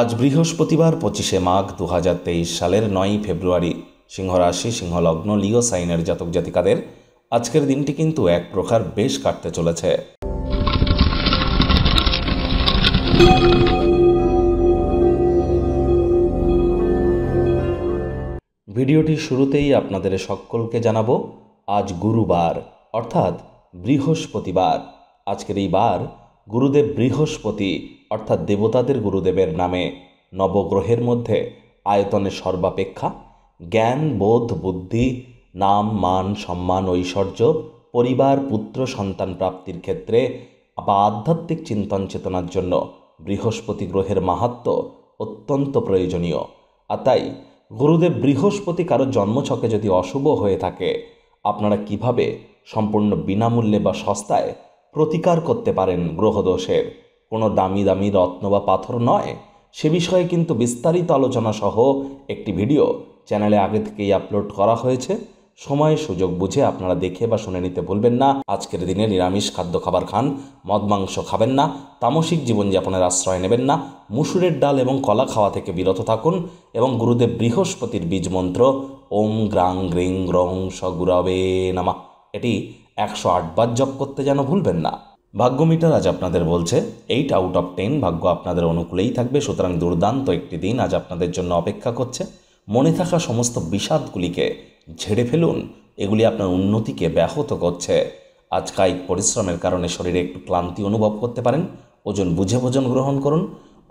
আজ বৃহস্পতিবার পঁচিশে মাঘ দু সালের নয়ই ফেব্রুয়ারি সিংহরাশি সিংহলগ্ন লিও সাইনের জাতক জাতিকাদের আজকের দিনটি কিন্তু এক প্রকার বেশ কাটতে চলেছে ভিডিওটি শুরুতেই আপনাদের সকলকে জানাবো আজ গুরুবার অর্থাৎ বৃহস্পতিবার আজকের এই বার গুরুদেব বৃহস্পতি অর্থাৎ দেবতাদের গুরুদেবের নামে নবগ্রহের মধ্যে আয়তনে সর্বাপেক্ষা জ্ঞান বোধ বুদ্ধি নাম মান সম্মান ঐশ্বর্য পরিবার পুত্র সন্তান প্রাপ্তির ক্ষেত্রে বা আধ্যাত্মিক চিন্তন চেতনার জন্য বৃহস্পতি গ্রহের মাহাত্ম অত্যন্ত প্রয়োজনীয় আর তাই গুরুদেব বৃহস্পতি কারো জন্মছকে যদি অশুভ হয়ে থাকে আপনারা কিভাবে সম্পূর্ণ বিনামূল্যে বা সস্তায় প্রতিকার করতে পারেন গ্রহদোষের কোনো দামি দামি রত্ন বা পাথর নয় সে বিষয়ে কিন্তু বিস্তারিত আলোচনা সহ একটি ভিডিও চ্যানেলে আগে থেকেই আপলোড করা হয়েছে সময় সুযোগ বুঝে আপনারা দেখে বা শুনে নিতে ভুলবেন না আজকের দিনে নিরামিষ খাদ্য খাবার খান মদ মাংস খাবেন না তামসিক জীবনযাপনের আশ্রয় নেবেন না মুসুরের ডাল এবং কলা খাওয়া থেকে বিরত থাকুন এবং গুরুদেব বৃহস্পতির বীজ মন্ত্র ওম গ্রাং গ্রিং গ্রং সগুরবে নামা এটি একশো আটবার জপ করতে যেন ভুলবেন না ভাগ্য মিটার আজ আপনাদের বলছে এইট আউট অফ টেন ভাগ্য আপনাদের অনুকূলেই থাকবে সুতরাং দুর্দান্ত একটি দিন আজ আপনাদের জন্য অপেক্ষা করছে মনে থাকা সমস্ত বিষাদগুলিকে ঝেড়ে ফেলুন এগুলি আপনার উন্নতিকে ব্যাহত করছে আজ কায়িক পরিশ্রমের কারণে শরীরে একটু ক্লান্তি অনুভব করতে পারেন ওজন বুঝে ভোজন গ্রহণ করুন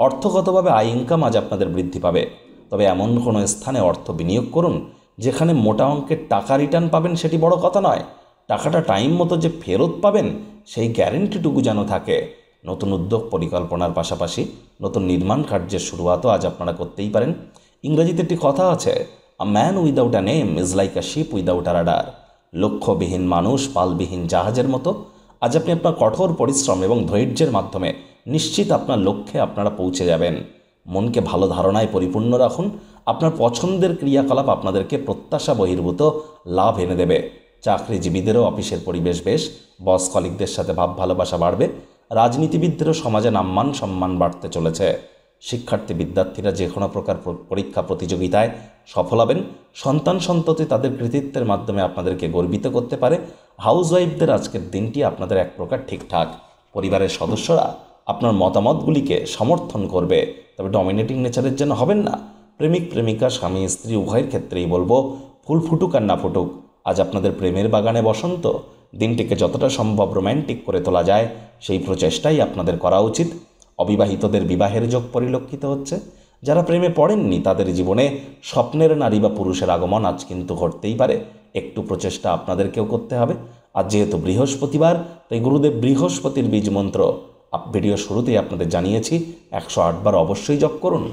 অর্থগতভাবে আয় ইনকাম আজ আপনাদের বৃদ্ধি পাবে তবে এমন কোনো স্থানে অর্থ বিনিয়োগ করুন যেখানে মোটা অঙ্কের টাকা রিটার্ন পাবেন সেটি বড় কথা নয় টাকাটা টাইম মতো যে ফেরত পাবেন সেই গ্যারেন্টিটুকু যেন থাকে নতুন উদ্যোগ পরিকল্পনার পাশাপাশি নতুন নির্মাণ কার্যের শুরুয়াতও আজ আপনারা করতেই পারেন ইংরেজিতে একটি কথা আছে a man without a name is like a ship without a rudder লক্ষ্যবিহীন মানুষ পালবিহীন জাহাজের মতো আজ আপনি আপনার কঠোর পরিশ্রম এবং ধৈর্যের মাধ্যমে নিশ্চিত আপনার লক্ষ্যে আপনারা পৌঁছে যাবেন মনকে ভালো ধারণায় পরিপূর্ণ রাখুন আপনার পছন্দের ক্রিয়াকলাপ আপনাদেরকে প্রত্যাশা বহির্ভূত লাভ এনে দেবে চাকরিজীবীদেরও অফিসের পরিবেশ বেশ বস কলিকদের সাথে ভাব ভালোবাসা বাড়বে রাজনীতিবিদদেরও সমাজে নাম্মান সম্মান বাড়তে চলেছে শিক্ষার্থী বিদ্যার্থীরা যে কোনো প্রকার পরীক্ষা প্রতিযোগিতায় সফল হবেন সন্তান সন্ততি তাদের কৃতিত্বের মাধ্যমে আপনাদেরকে গর্বিত করতে পারে হাউসওয়াইফদের আজকের দিনটি আপনাদের এক প্রকার ঠিকঠাক পরিবারের সদস্যরা আপনার মতামতগুলিকে সমর্থন করবে তবে ডমিনেটিং নেচারের জন্য হবেন না প্রেমিক প্রেমিকা স্বামী স্ত্রী উভয়ের ক্ষেত্রেই বলবো ফুল ফুটুক আর না ফুটুক আজ আপনাদের প্রেমের বাগানে বসন্ত দিনটিকে যতটা সম্ভব রোম্যান্টিক করে তোলা যায় সেই প্রচেষ্টাই আপনাদের করা উচিত অবিবাহিতদের বিবাহের যোগ পরিলক্ষিত হচ্ছে যারা প্রেমে পড়েননি তাদের জীবনে স্বপ্নের নারী বা পুরুষের আগমন আজ কিন্তু ঘটতেই পারে একটু প্রচেষ্টা আপনাদেরকেও করতে হবে আর যেহেতু বৃহস্পতিবার তাই গুরুদেব বৃহস্পতির বীজ মন্ত্র ভিডিও শুরুতেই আপনাদের জানিয়েছি একশো আটবার অবশ্যই যোগ করুন